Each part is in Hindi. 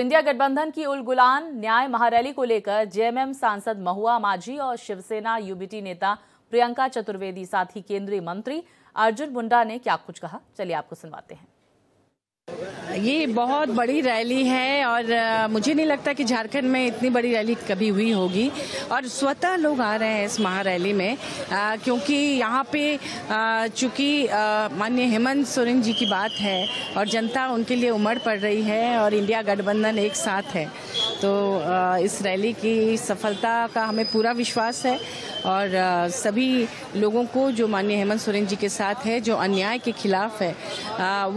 इंडिया गठबंधन की उल गुलान न्याय महारैली को लेकर जेएमएम सांसद महुआ माझी और शिवसेना यूबीटी नेता प्रियंका चतुर्वेदी साथ ही केंद्रीय मंत्री अर्जुन मुंडा ने क्या कुछ कहा चलिए आपको सुनवाते हैं ये बहुत बड़ी रैली है और मुझे नहीं लगता कि झारखंड में इतनी बड़ी रैली कभी हुई होगी और स्वतः लोग आ रहे हैं इस महारैली में आ, क्योंकि यहाँ पे चूंकि माननीय हेमंत सोरेन जी की बात है और जनता उनके लिए उमड़ पड़ रही है और इंडिया गठबंधन एक साथ है तो आ, इस रैली की सफलता का हमें पूरा विश्वास है और सभी लोगों को जो माननीय हेमंत सोरेन जी के साथ है जो अन्याय के खिलाफ है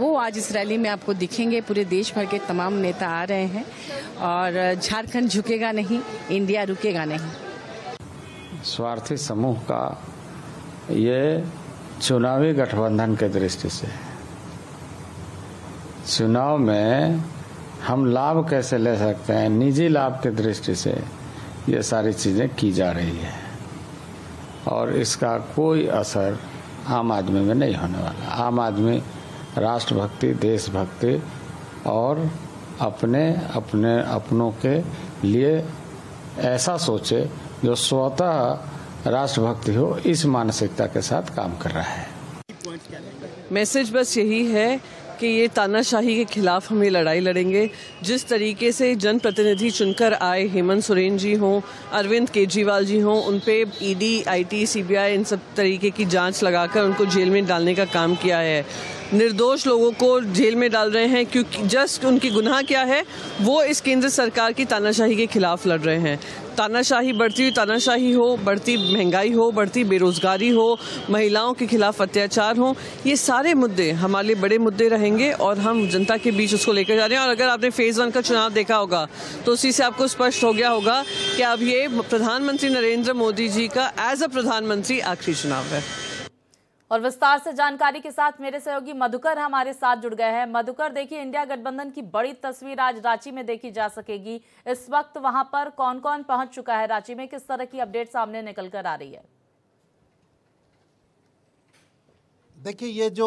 वो आज इस रैली में आपको दिखेंगे पूरे देश भर के तमाम नेता आ रहे हैं और झारखंड झुकेगा नहीं इंडिया रुकेगा नहीं स्वार्थी समूह का ये चुनावी गठबंधन के दृष्टि से चुनाव में हम लाभ कैसे ले सकते हैं निजी लाभ के दृष्टि से ये सारी चीज़ें की जा रही है और इसका कोई असर आम आदमी में नहीं होने वाला आम आदमी राष्ट्रभक्ति देशभक्ति और अपने अपने अपनों के लिए ऐसा सोचे जो स्वतः राष्ट्रभक्ति हो इस मानसिकता के साथ काम कर रहा है मैसेज बस यही है कि ये तानाशाही के खिलाफ हम ये लड़ाई लड़ेंगे जिस तरीके से जनप्रतिनिधि चुनकर आए हेमंत सोरेन जी हों अरविंद केजरीवाल जी हों उन पर सी बी आई इन सब तरीके की जांच लगाकर उनको जेल में डालने का काम किया है निर्दोष लोगों को जेल में डाल रहे हैं क्योंकि जस्ट उनकी गुनाह क्या है वो इस केंद्र सरकार की तानाशाही के खिलाफ लड़ रहे हैं तानाशाही बढ़ती हुई तानाशाही हो बढ़ती महंगाई हो बढ़ती बेरोज़गारी हो महिलाओं के खिलाफ अत्याचार हो ये सारे मुद्दे हमारे बड़े मुद्दे रहेंगे और हम जनता के बीच उसको लेकर जा रहे हैं और अगर आपने फेज़ वन का चुनाव देखा होगा तो उसी से आपको स्पष्ट हो गया होगा कि अब ये प्रधानमंत्री नरेंद्र मोदी जी का एज अ प्रधानमंत्री आखिरी चुनाव है और विस्तार से जानकारी के साथ मेरे सहयोगी मधुकर हमारे साथ जुड़ गए हैं मधुकर देखिए इंडिया गठबंधन की बड़ी तस्वीर आज रांची में देखी जा सकेगी इस वक्त वहां पर कौन कौन पहुंच चुका है रांची में किस तरह की अपडेट सामने निकल कर आ रही है देखिए ये जो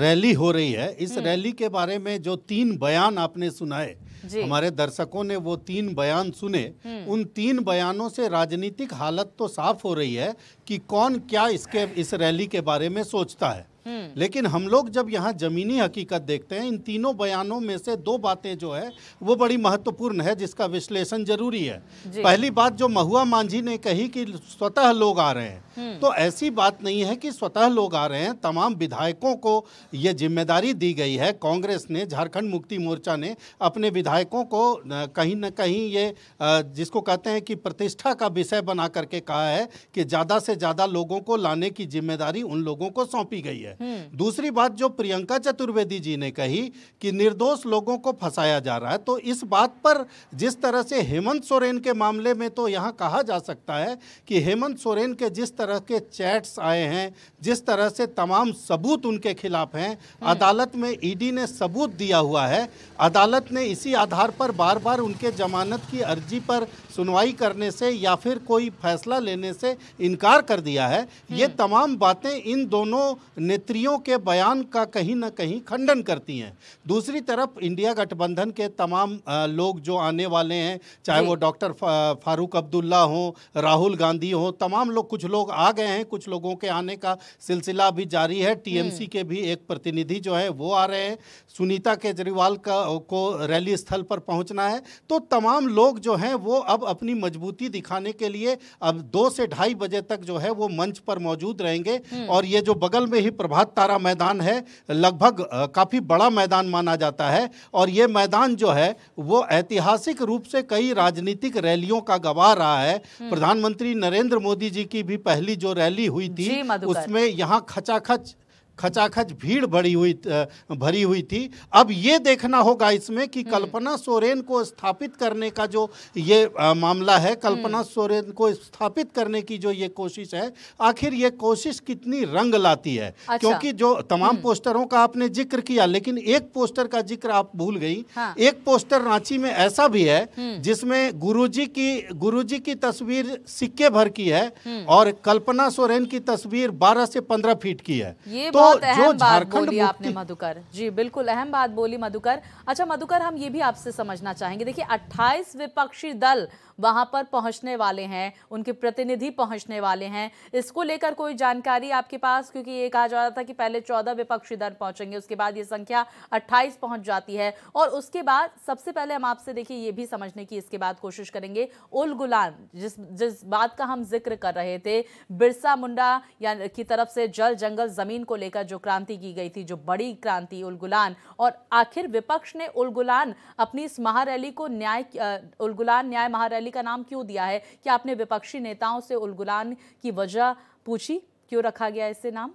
रैली हो रही है इस हम्म। रैली के बारे में जो तीन बयान आपने सुनाए हमारे दर्शकों ने वो तीन बयान सुने हम्म। उन तीन बयानों से राजनीतिक हालत तो साफ हो रही है कि कौन क्या इसके इस रैली के बारे में सोचता है हम्म। लेकिन हम लोग जब यहाँ जमीनी हकीकत देखते हैं इन तीनों बयानों में से दो बातें जो है वो बड़ी महत्वपूर्ण है जिसका विश्लेषण जरूरी है पहली बात जो महुआ मांझी ने कही कि स्वतः लोग आ रहे हैं हम्म। तो ऐसी बात नहीं है कि स्वतः लोग आ रहे हैं तमाम विधायकों को ये जिम्मेदारी दी गई है कांग्रेस ने झारखंड मुक्ति मोर्चा ने अपने विधायकों को कहीं ना कहीं ये जिसको कहते हैं कि प्रतिष्ठा का विषय बना करके कहा है कि ज़्यादा से ज़्यादा लोगों को लाने की जिम्मेदारी उन लोगों को सौंपी गई है है हम्म। दूसरी बात जो प्रियंका चतुर्वेदी जी ने कही कि निर्दोष लोगों को फंसाया जा रहा है तो इस बात पर जिस तरह से हेमंत सोरेन के मामले में तो यहाँ कहा जा सकता है कि हेमंत सोरेन के जिस तरह के चैट्स आए हैं जिस तरह से तमाम सबूत उनके खिलाफ हैं हम्म। अदालत में ईडी ने सबूत दिया हुआ है अदालत ने इसी आधार पर बार बार उनके जमानत की अर्जी पर सुनवाई करने से या फिर कोई फैसला लेने से इनकार कर दिया है ये हम्म। तमाम बातें इन दोनों क्षेत्रियों के बयान का कहीं ना कहीं खंडन करती हैं दूसरी तरफ इंडिया गठबंधन के तमाम लोग जो आने वाले हैं चाहे वो डॉक्टर फारूक अब्दुल्ला हो राहुल गांधी हो तमाम लोग कुछ लोग आ गए हैं कुछ लोगों के आने का सिलसिला भी जारी है हम्म। टीएमसी के भी एक प्रतिनिधि जो है वो आ रहे हैं सुनीता केजरीवाल का को रैली स्थल पर पहुंचना है तो तमाम लोग जो हैं वो अब अपनी मजबूती दिखाने के लिए अब दो से ढाई बजे तक जो है वो मंच पर मौजूद रहेंगे हम्म। और ये जो बगल में ही प्रभात तारा मैदान है लगभग काफ़ी बड़ा मैदान माना जाता है और ये मैदान जो है वो ऐतिहासिक रूप से कई राजनीतिक रैलियों का गवाह रहा है हम्म। प्रधानमंत्री नरेंद्र मोदी जी की भी पहली जो रैली हुई थी उसमें यहाँ खचाखच खचाखच भीड़ भरी हुई भरी हुई थी अब ये देखना होगा इसमें कि हम्म। कल्पना सोरेन को स्थापित करने का जो ये मामला है कल्पना हम्म। सोरेन को स्थापित करने की जो ये कोशिश है आखिर ये कोशिश कितनी रंग लाती है अच्छा। क्योंकि जो तमाम हम्म। पोस्टरों का आपने जिक्र किया लेकिन एक पोस्टर का जिक्र आप भूल गई हाँ। एक पोस्टर रांची में ऐसा भी है जिसमें गुरु की गुरु की तस्वीर सिक्के भर की है और कल्पना सोरेन की तस्वीर बारह से पंद्रह फीट की है तो बहुत अहम बात बोली आपने मधुकर जी बिल्कुल अहम बात बोली मधुकर अच्छा मधुकर हम ये भी आपसे समझना चाहेंगे देखिए 28 विपक्षी दल वहां पर पहुंचने वाले हैं उनके प्रतिनिधि पहुंचने वाले हैं इसको लेकर कोई जानकारी आपके पास क्योंकि ये कहा जा रहा था कि पहले 14 विपक्षी दल पहुंचेंगे उसके बाद ये संख्या 28 पहुंच जाती है और उसके बाद सबसे पहले हम आपसे देखिए ये भी समझने की इसके बाद कोशिश करेंगे उल गुलान जिस जिस बात का हम जिक्र कर रहे थे बिरसा मुंडा या की तरफ से जल जंगल जमीन को लेकर लेकर जो क्रांति की गई थी जो बड़ी क्रांति उलगुलान और आखिर विपक्ष ने उलगुलान अपनी इस महारैली को न्याय उलगुलान न्याय महारैली का नाम क्यों दिया है क्या आपने विपक्षी नेताओं से उलगुलान की वजह पूछी क्यों रखा गया इससे नाम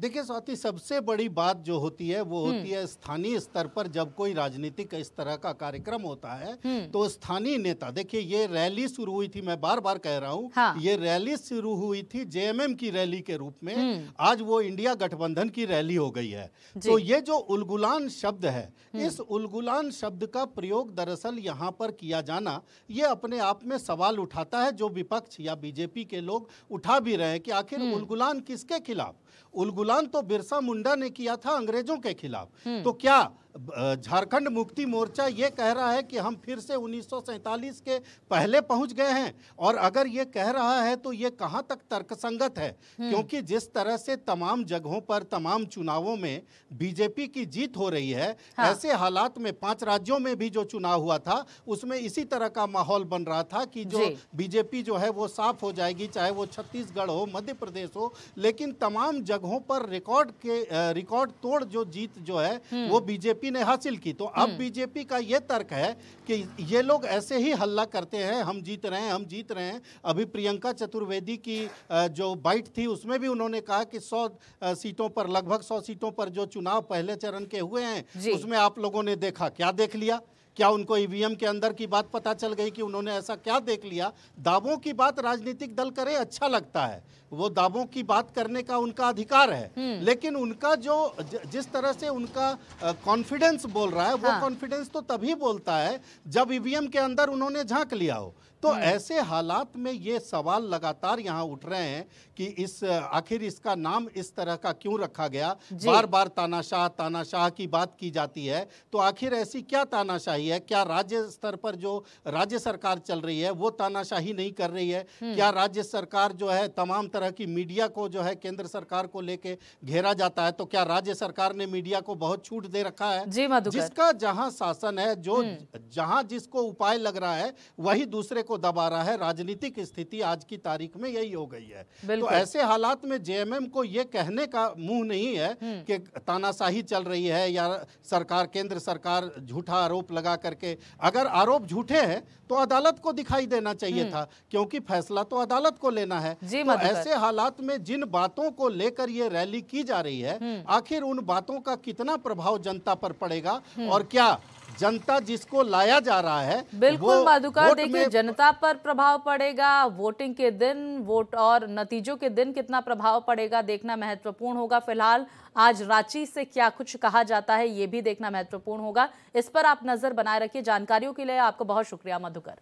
देखिए स्वाति सबसे बड़ी बात जो होती है वो हम्म। होती है स्थानीय स्तर पर जब कोई राजनीतिक इस तरह का कार्यक्रम होता है हम्म। तो स्थानीय नेता देखिए ये रैली शुरू हुई थी मैं बार बार कह रहा हूँ हाँ। ये रैली शुरू हुई थी जेएमएम की रैली के रूप में हम्म। आज वो इंडिया गठबंधन की रैली हो गई है तो ये जो उलगुलान शब्द है इस उलगुलान शब्द का प्रयोग दरअसल यहाँ पर किया जाना ये अपने आप में सवाल उठाता है जो विपक्ष या बीजेपी के लोग उठा भी रहे हैं कि आखिर उलगुलान किसके खिलाफ उलगुलान आंदोलन तो बिरसा मुंडा ने किया था अंग्रेजों के खिलाफ हम्म। तो क्या झारखंड मुक्ति मोर्चा ये कह रहा है कि हम फिर से उन्नीस के पहले पहुंच गए हैं और अगर ये कह रहा है तो ये कहां तक तर्कसंगत है हम्म। क्योंकि जिस तरह से तमाम जगहों पर तमाम चुनावों में बीजेपी की जीत हो रही है हाँ। ऐसे हालात में पांच राज्यों में भी जो चुनाव हुआ था उसमें इसी तरह का माहौल बन रहा था कि जो बीजेपी जो है वो साफ हो जाएगी चाहे वो छत्तीसगढ़ हो मध्य प्रदेश हो लेकिन तमाम जगहों पर रिकॉर्ड के रिकॉर्ड तोड़ जो जीत जो है हम्म। वो बीजेपी बीजेपी ने हासिल की तो अब हम्म। बीजेपी का यह तर्क है कि ये लोग ऐसे ही हल्ला करते हैं हम जीत रहे हैं हम जीत रहे हैं अभी प्रियंका चतुर्वेदी की जो बाइट थी उसमें भी उन्होंने कहा कि सौ सीटों पर लगभग सौ सीटों पर जो चुनाव पहले चरण के हुए हैं उसमें आप लोगों ने देखा क्या देख लिया क्या उनको ईवीएम e के अंदर की बात पता चल गई कि उन्होंने ऐसा क्या देख लिया दावों की बात राजनीतिक दल करे अच्छा लगता है वो दावों की बात करने का उनका अधिकार है हम्म। लेकिन उनका जो जिस तरह से उनका कॉन्फिडेंस बोल रहा है हाँ। वो कॉन्फिडेंस तो तभी बोलता है जब ईवीएम e के अंदर उन्होंने झांक लिया हो तो हम्म। ऐसे हालात में ये सवाल लगातार यहाँ उठ रहे हैं कि इस आखिर इसका नाम इस तरह का क्यों रखा गया बार बार तानाशाह तानाशाह की बात की जाती है तो आखिर ऐसी क्या तानाशाही है क्या राज्य स्तर पर जो राज्य सरकार चल रही है वो तानाशाही नहीं कर रही है हम्म। क्या राज्य सरकार जो है तमाम तरह की मीडिया को जो है केंद्र सरकार को लेके घेरा जाता है तो क्या राज्य सरकार ने मीडिया को बहुत छूट दे रखा है जी जिसका जहां शासन है जो हम्म। जहां जिसको उपाय लग रहा है वही दूसरे को दबा रहा है राजनीतिक स्थिति आज की तारीख में यही हो गई है तो ऐसे हालात में जेएमएम को यह कहने का मुंह नहीं है हम्म। कि तानाशाही चल रही है या सरकार केंद्र सरकार झूठा आरोप लगा करके अगर आरोप झूठे हैं तो अदालत को दिखाई देना चाहिए हम्म। था क्योंकि फैसला तो अदालत को लेना है तो ऐसे हालात में जिन बातों को लेकर ये रैली की जा रही है हम्म। आखिर उन बातों का कितना प्रभाव जनता पर पड़ेगा और क्या जनता जिसको लाया जा रहा है बिल्कुल माधुकार देखिए जनता पर प्रभाव पड़ेगा वोटिंग के दिन वोट और नतीजों के दिन कितना प्रभाव पड़ेगा देखना महत्वपूर्ण होगा फिलहाल आज रांची से क्या कुछ कहा जाता है ये भी देखना महत्वपूर्ण होगा इस पर आप नजर बनाए रखिए जानकारियों के लिए आपको बहुत शुक्रिया मधुकर